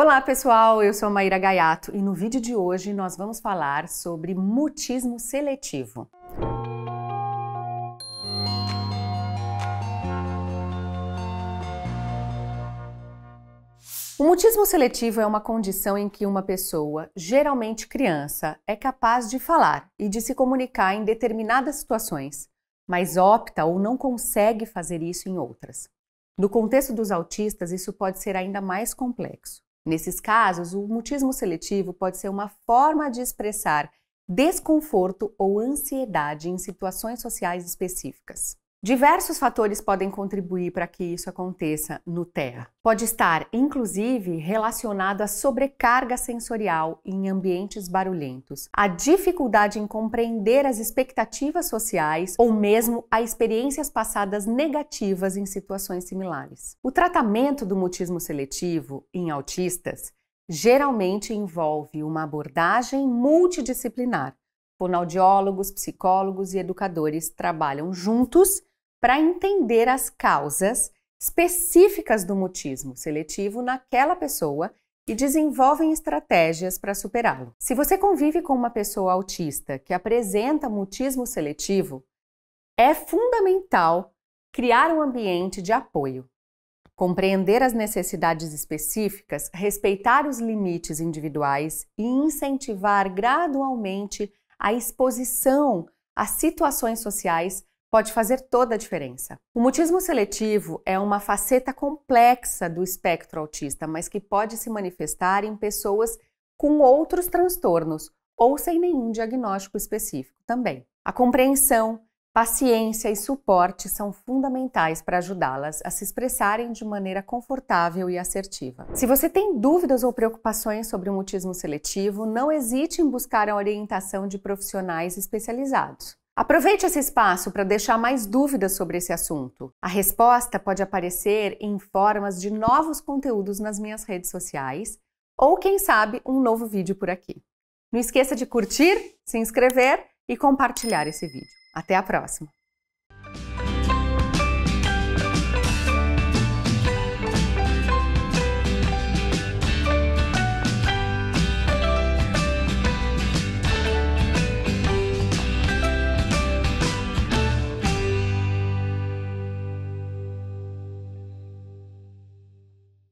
Olá pessoal, eu sou Maíra Gaiato e no vídeo de hoje nós vamos falar sobre mutismo seletivo. O mutismo seletivo é uma condição em que uma pessoa, geralmente criança, é capaz de falar e de se comunicar em determinadas situações, mas opta ou não consegue fazer isso em outras. No contexto dos autistas, isso pode ser ainda mais complexo. Nesses casos, o mutismo seletivo pode ser uma forma de expressar desconforto ou ansiedade em situações sociais específicas. Diversos fatores podem contribuir para que isso aconteça no TEA. Pode estar, inclusive, relacionado à sobrecarga sensorial em ambientes barulhentos, à dificuldade em compreender as expectativas sociais ou mesmo a experiências passadas negativas em situações similares. O tratamento do mutismo seletivo em autistas geralmente envolve uma abordagem multidisciplinar. Fonoaudiólogos, psicólogos e educadores trabalham juntos para entender as causas específicas do mutismo seletivo naquela pessoa e desenvolvem estratégias para superá-lo. Se você convive com uma pessoa autista que apresenta mutismo seletivo, é fundamental criar um ambiente de apoio. Compreender as necessidades específicas, respeitar os limites individuais e incentivar gradualmente a exposição a situações sociais pode fazer toda a diferença. O mutismo seletivo é uma faceta complexa do espectro autista, mas que pode se manifestar em pessoas com outros transtornos ou sem nenhum diagnóstico específico também. A compreensão, paciência e suporte são fundamentais para ajudá-las a se expressarem de maneira confortável e assertiva. Se você tem dúvidas ou preocupações sobre o mutismo seletivo, não hesite em buscar a orientação de profissionais especializados. Aproveite esse espaço para deixar mais dúvidas sobre esse assunto. A resposta pode aparecer em formas de novos conteúdos nas minhas redes sociais ou, quem sabe, um novo vídeo por aqui. Não esqueça de curtir, se inscrever e compartilhar esse vídeo. Até a próxima!